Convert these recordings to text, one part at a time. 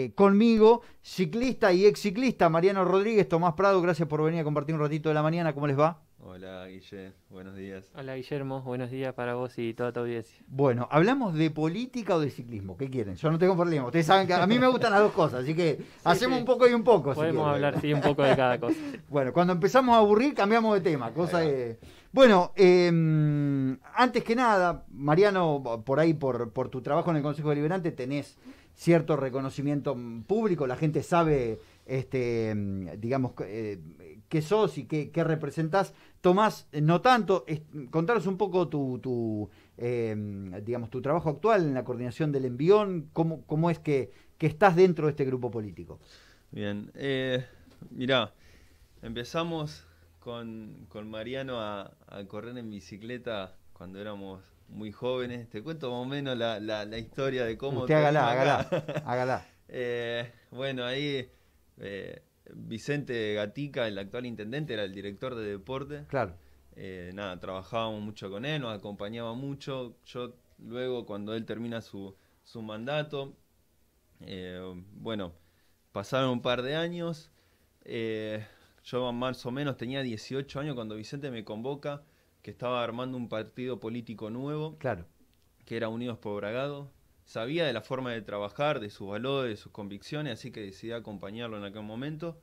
Eh, conmigo, ciclista y ex ciclista, Mariano Rodríguez, Tomás Prado, gracias por venir a compartir un ratito de la mañana, ¿cómo les va? Hola Guillermo, buenos días. Hola Guillermo, buenos días para vos y toda tu audiencia. Bueno, ¿hablamos de política o de ciclismo? ¿Qué quieren? Yo no tengo problema, ustedes saben que a mí me gustan las dos cosas, así que hacemos un poco y un poco. Podemos hablar, sí, un poco de cada cosa. bueno, cuando empezamos a aburrir cambiamos de tema, cosa Bueno, em, antes que nada, Mariano, por ahí, por, por tu trabajo en el Consejo Deliberante, tenés cierto reconocimiento mm, público, la gente sabe, este, mm, digamos, eh, qué sos y qué, qué representás. Tomás, eh, no tanto, es, mm, contaros un poco tu, tu eh, digamos, tu trabajo actual en la coordinación del envión, cómo, cómo es que, que estás dentro de este grupo político. Bien, mira empezamos con, Mariano a, a correr en bicicleta cuando éramos muy jóvenes. Te cuento más o menos la, la, historia de cómo... Usted hágala, hágala, hágala. Eh, bueno, ahí eh, Vicente Gatica, el actual intendente, era el director de deporte. Claro. Eh, nada, trabajábamos mucho con él, nos acompañaba mucho. Yo luego, cuando él termina su, su mandato, bueno, pasaron un par de años. yo más o menos tenía 18 años cuando Vicente me convoca que estaba armando un partido político nuevo. Claro. Que era Unidos por Bragado. Sabía de la forma de trabajar, de sus valores, de sus convicciones, así que decidí acompañarlo en aquel momento.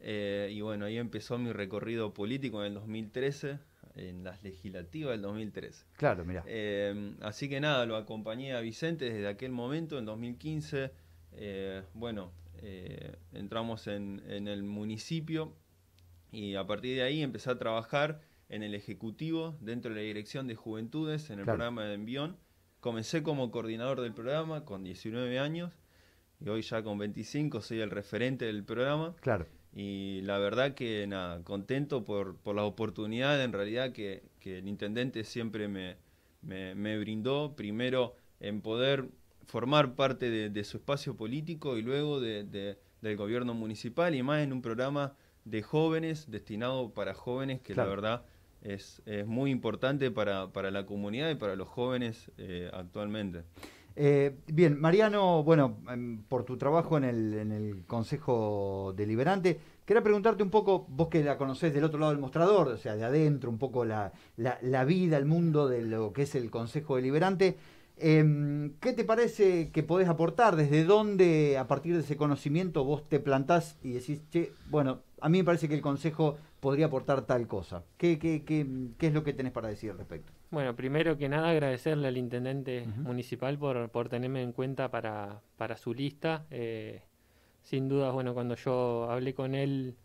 Eh, y bueno, ahí empezó mi recorrido político en el 2013, en las legislativas del 2013. Claro, mira. Eh, así que nada, lo acompañé a Vicente desde aquel momento, en 2015. Eh, bueno, entramos en, en el municipio y a partir de ahí empecé a trabajar en el Ejecutivo, dentro de la Dirección de Juventudes, en el programa de Envión. Comencé como coordinador del programa con 19 años y hoy ya con 25 soy el referente del programa. Claro. Y la verdad que nada, contento por, la oportunidad en realidad que, el intendente siempre me, brindó, primero en poder formar parte de, su espacio político y luego de, del gobierno municipal y más en un programa de jóvenes destinado para jóvenes que la verdad es, muy importante para, la comunidad y para los jóvenes eh, actualmente. Eh, bien, Mariano, bueno, em, por tu trabajo en el, Consejo Deliberante, Quería preguntarte un poco, vos que la conocés del otro lado del mostrador, o sea, de adentro, un poco la, vida, el mundo de lo que es el Consejo Deliberante, em, ¿qué te parece que podés aportar? ¿Desde dónde, a partir de ese conocimiento, vos te plantás y decís, che, bueno, a mí me parece que el Consejo podría aportar tal cosa. ¿Qué, qué, qué, qué es lo que tenés para decir respecto? Bueno, primero que nada agradecerle al intendente municipal por, tenerme en cuenta para, su lista. Eh, sin duda, bueno, cuando yo hablé con él,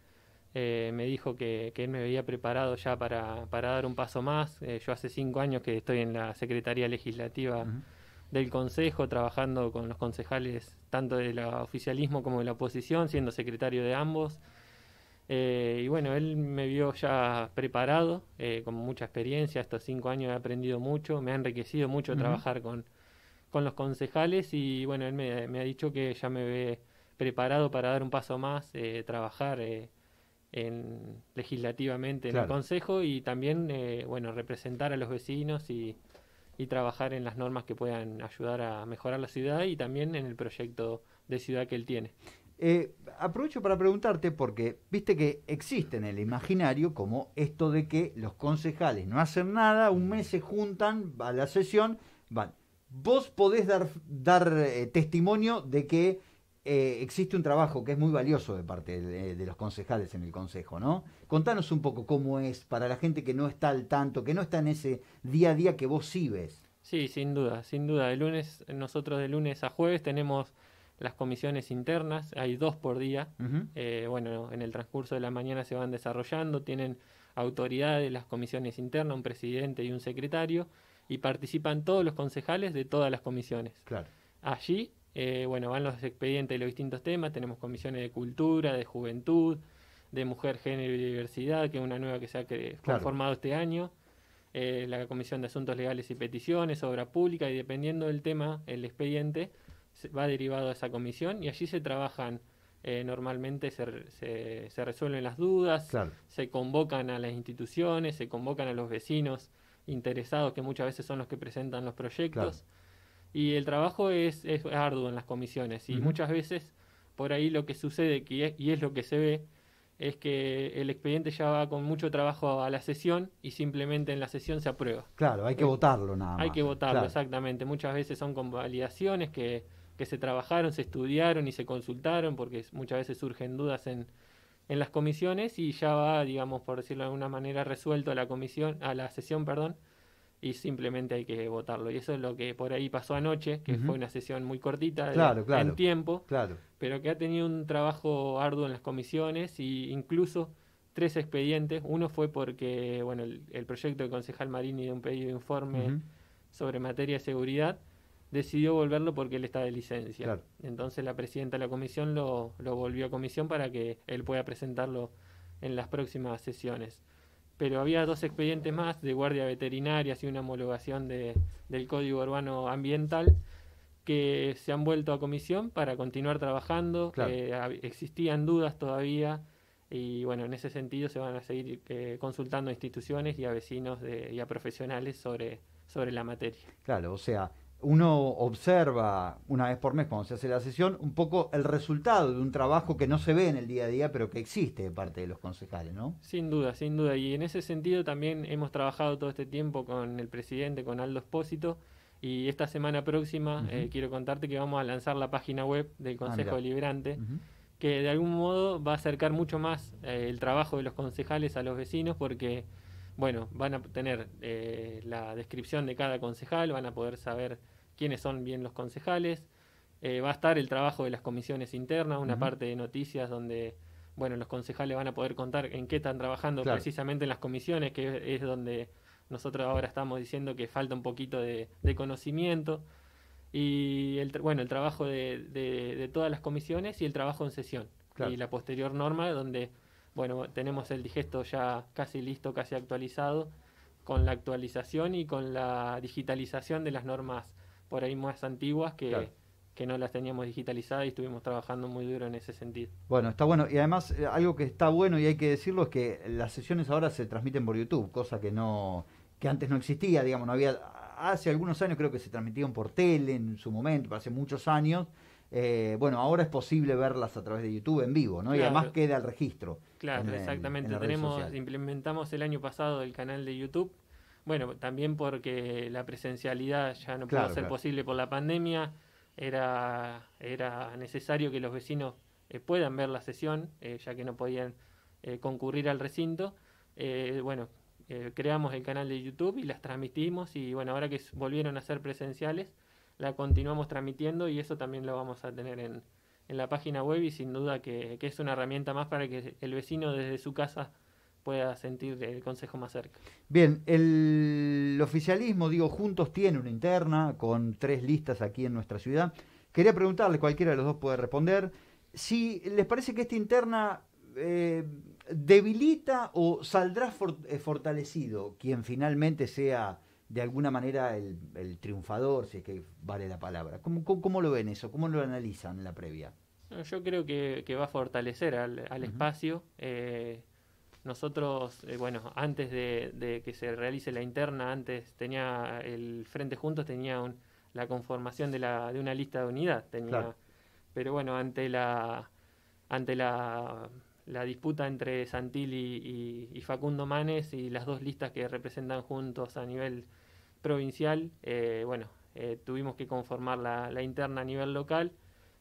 eh, me dijo que, él me había preparado ya para, dar un paso más. Eh, yo hace cinco años que estoy en la Secretaría Legislativa del Consejo, trabajando con los concejales tanto del oficialismo como de la oposición, siendo secretario de ambos. Eh, y bueno, él me vio ya preparado, eh, con mucha experiencia, estos cinco años he aprendido mucho, me ha enriquecido mucho trabajar con, con los concejales y bueno, él me, ha dicho que ya me ve preparado para dar un paso más, eh, trabajar legislativamente en el Consejo y también, bueno, representar a los vecinos y, y trabajar en las normas que puedan ayudar a mejorar la ciudad y también en el proyecto de ciudad que él tiene. Eh, aprovecho para preguntarte porque viste que existe en el imaginario como esto de que los concejales no hacen nada, un mes se juntan a la sesión, van. Vos podés dar, eh, testimonio de que eh, existe un trabajo que es muy valioso de parte de, los concejales en el Consejo, ¿no? Contanos un poco cómo es para la gente que no está al tanto, que no está en ese día a día que vos sí ves. Sí, sin duda, sin duda. De lunes, nosotros de lunes a jueves tenemos las comisiones internas, hay dos por día, eh, bueno, en el transcurso de la mañana se van desarrollando, tienen autoridades, las comisiones internas, un presidente y un secretario, y participan todos los concejales de todas las comisiones. Allí, eh, bueno, van los expedientes de los distintos temas, tenemos comisiones de cultura, de juventud, de mujer, género y diversidad, que es una nueva que se ha conformado este año, eh, la comisión de asuntos legales y peticiones, obra pública, y dependiendo del tema, el expediente, va derivado a esa comisión y allí se trabajan eh, normalmente se, se, resuelven las dudas, se convocan a las instituciones, se convocan a los vecinos interesados, que muchas veces son los que presentan los proyectos. Y el trabajo es, arduo en las comisiones y muchas veces por ahí lo que sucede, que, y es lo que se ve, es que el expediente ya va con mucho trabajo a la sesión y simplemente en la sesión se aprueba. Claro, hay que eh, votarlo nada más. Hay que votarlo, exactamente. Muchas veces son convalidaciones que que se trabajaron, se estudiaron y se consultaron, porque muchas veces surgen dudas en, las comisiones y ya va, digamos, por decirlo de alguna manera, resuelto a la comisión, a la sesión, perdón, y simplemente hay que votarlo. Y eso es lo que por ahí pasó anoche, que fue una sesión muy cortita en tiempo, claro. pero que ha tenido un trabajo arduo en las comisiones y incluso tres expedientes. Uno fue porque, bueno, el, proyecto del concejal Marini de un pedido de informe sobre materia de seguridad decidió volverlo porque él está de licencia. Entonces la presidenta de la comisión lo, volvió a comisión para que él pueda presentarlo en las próximas sesiones. Pero había dos expedientes más de guardia veterinaria y una homologación de, del Código Urbano Ambiental que se han vuelto a comisión para continuar trabajando. que eh, existían dudas todavía y bueno, en ese sentido se van a seguir eh, consultando a instituciones y a vecinos y a profesionales sobre, sobre la materia. Claro, o sea, uno observa una vez por mes cuando se hace la sesión un poco el resultado de un trabajo que no se ve en el día a día, pero que existe de parte de los concejales, ¿no? Sin duda, sin duda. Y en ese sentido también hemos trabajado todo este tiempo con el presidente, con Aldo Espósito, y esta semana próxima eh, quiero contarte que vamos a lanzar la página web del ah, Consejo Deliberante, que de algún modo va a acercar mucho más eh, el trabajo de los concejales a los vecinos porque bueno, van a tener eh, la descripción de cada concejal, van a poder saber quiénes son bien los concejales. Eh, va a estar el trabajo de las comisiones internas, una parte de noticias donde bueno, los concejales van a poder contar en qué están trabajando precisamente en las comisiones, que es donde nosotros ahora estamos diciendo que falta un poquito de, conocimiento. Y el, bueno, el trabajo de, todas las comisiones y el trabajo en sesión. Y la posterior norma donde bueno, tenemos el digesto ya casi listo, casi actualizado, con la actualización y con la digitalización de las normas por ahí más antiguas que, que no las teníamos digitalizadas y estuvimos trabajando muy duro en ese sentido. Bueno, está bueno. Y además, eh, algo que está bueno y hay que decirlo es que las sesiones ahora se transmiten por YouTube, cosa que no que antes no existía, digamos, no había hace algunos años creo que se transmitían por tele en su momento, hace muchos años, eh, bueno, ahora es posible verlas a través de YouTube en vivo, ¿no? Y además queda el registro. Claro, exactamente. Tenemos, implementamos el año pasado el canal de YouTube. Bueno, también porque la presencialidad ya no pudo ser posible por la pandemia. Era, era necesario que los vecinos eh, puedan ver la sesión, eh, ya que no podían concurrir al recinto. bueno, creamos el canal de YouTube y las transmitimos y bueno, ahora que volvieron a ser presenciales, la continuamos transmitiendo y eso también lo vamos a tener en, en la página web y sin duda que, es una herramienta más para que el vecino desde su casa pueda sentir el consejo más cerca. Bien, el oficialismo, digo, juntos tiene una interna con tres listas aquí en nuestra ciudad. Quería preguntarle, cualquiera de los dos puede responder, si les parece que esta interna eh, debilita o saldrá eh, fortalecido quien finalmente sea de alguna manera el, triunfador, si es que vale la palabra. ¿Cómo, cómo, lo ven eso? ¿Cómo lo analizan en la previa? yo creo que, va a fortalecer al, espacio. Eh, nosotros, eh, bueno, antes de, que se realice la interna, antes tenía el Frente Juntos, tenía la conformación de, la, de una lista de unidad. Pero bueno, ante la, ante la la disputa entre Santilli y, Facundo Manes y las dos listas que representan juntos a nivel provincial, eh, bueno, eh, tuvimos que conformar la, interna a nivel local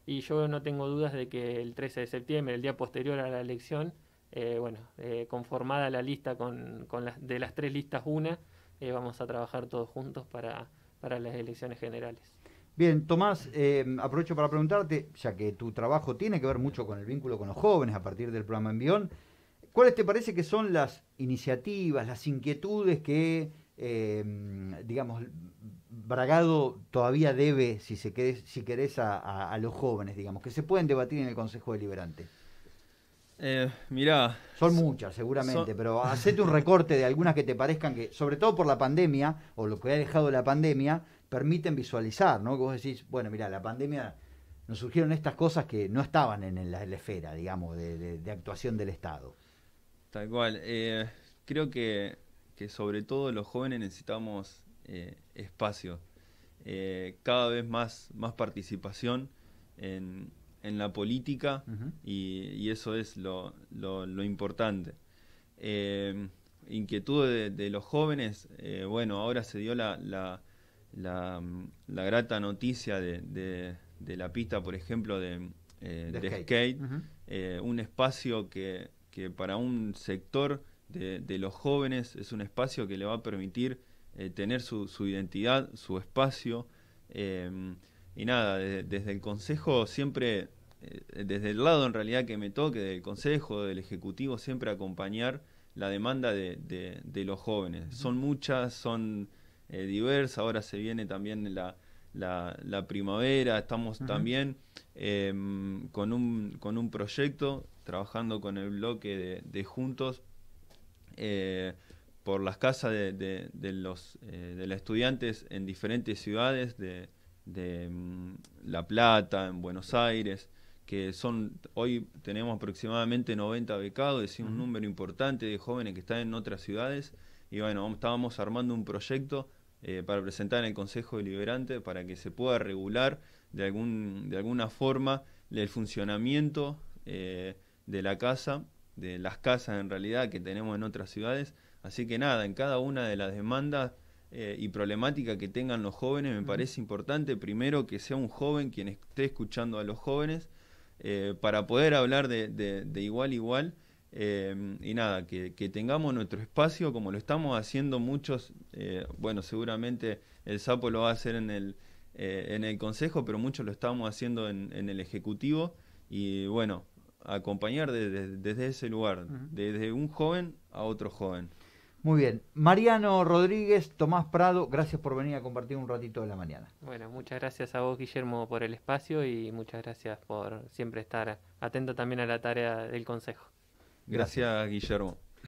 y yo no tengo dudas de que el 13 de septiembre, el día posterior a la elección, eh, bueno, conformada la lista con, las, de las tres listas una, vamos a trabajar todos juntos para, para las elecciones generales. Bien, Tomás, em, aprovecho para preguntarte, ya que tu trabajo tiene que ver mucho con el vínculo con los jóvenes a partir del programa Envión, ¿cuáles te parece que son las iniciativas, las inquietudes que, em, digamos, Bragado todavía debe, si, se querés, si querés, a, los jóvenes, digamos, que se pueden debatir en el Consejo Deliberante? Eh, mirá. Son muchas, seguramente, pero hacete un recorte de algunas que te parezcan que, sobre todo por la pandemia, o lo que ha dejado la pandemia, permiten visualizar, ¿no? Que vos decís, bueno, mira, la pandemia nos surgieron estas cosas que no estaban en, la, en esfera, digamos, de, actuación del Estado. Tal cual. Eh, creo que, que, sobre todo los jóvenes necesitamos eh, espacio, eh, cada vez más, más participación en, en la política y, eso es lo, lo, importante. inquietud de, los jóvenes, bueno, ahora se dio la la, grata noticia de, la pista, por ejemplo, de, eh, skate, eh, un espacio que, que, para un sector de, los jóvenes es un espacio que le va a permitir eh, tener su, su, identidad, su espacio. y nada, desde, el Consejo siempre, desde el lado en realidad que me toque, del Consejo, del Ejecutivo, siempre acompañar la demanda de, los jóvenes. Son muchas, son eh, diversa, ahora se viene también la, la, primavera, estamos también em, con, un, con un proyecto, trabajando con el bloque de, Juntos eh, por las casas de, de, los, de los eh, estudiantes en diferentes ciudades de, em, La Plata, en Buenos Aires que son hoy tenemos aproximadamente 90 becados, es un número importante de jóvenes que están en otras ciudades y bueno, estábamos armando un proyecto eh, para presentar en el Consejo Deliberante para que se pueda regular de, algún, de alguna forma el funcionamiento eh, de la casa, de las casas en realidad que tenemos en otras ciudades. Así que nada, en cada una de las demandas eh, y problemáticas que tengan los jóvenes, me parece importante primero que sea un joven quien esté escuchando a los jóvenes para poder hablar de, de igual a igual Em, y nada, que, tengamos nuestro espacio como lo estamos haciendo muchos, eh, bueno, seguramente el sapo lo va a hacer en el, eh, en el Consejo, pero muchos lo estamos haciendo en, en el Ejecutivo y bueno, acompañar desde ese lugar, desde un joven a otro joven. Muy bien. Mariano Rodríguez, Tomás Prado, gracias por venir a compartir un ratito de la mañana. Bueno, muchas gracias a vos, Guillermo, por el espacio y muchas gracias por siempre estar atento también a la tarea del Consejo. Gracias, Guillermo.